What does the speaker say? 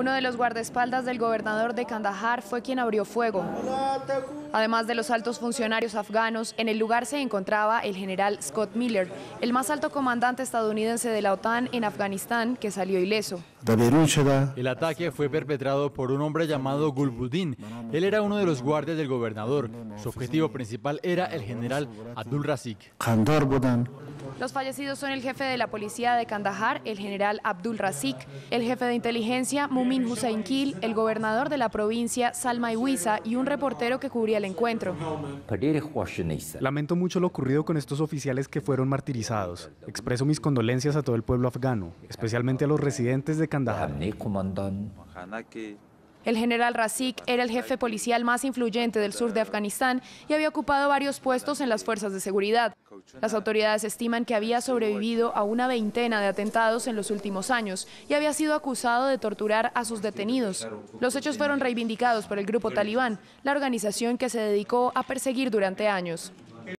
Uno de los guardaespaldas del gobernador de Kandahar fue quien abrió fuego. Además de los altos funcionarios afganos, en el lugar se encontraba el general Scott Miller, el más alto comandante estadounidense de la OTAN en Afganistán, que salió ileso. El ataque fue perpetrado por un hombre llamado Gulbuddin. Él era uno de los guardias del gobernador. Su objetivo principal era el general Abdul Razik. Los fallecidos son el jefe de la policía de Kandahar, el general Abdul Razik, el jefe de inteligencia Mumin Hussein Kil, el gobernador de la provincia Salma Iwiza y un reportero que cubría encuentro. Lamento mucho lo ocurrido con estos oficiales que fueron martirizados. Expreso mis condolencias a todo el pueblo afgano, especialmente a los residentes de Kandahar. El general Rasik era el jefe policial más influyente del sur de Afganistán y había ocupado varios puestos en las fuerzas de seguridad. Las autoridades estiman que había sobrevivido a una veintena de atentados en los últimos años y había sido acusado de torturar a sus detenidos. Los hechos fueron reivindicados por el grupo talibán, la organización que se dedicó a perseguir durante años.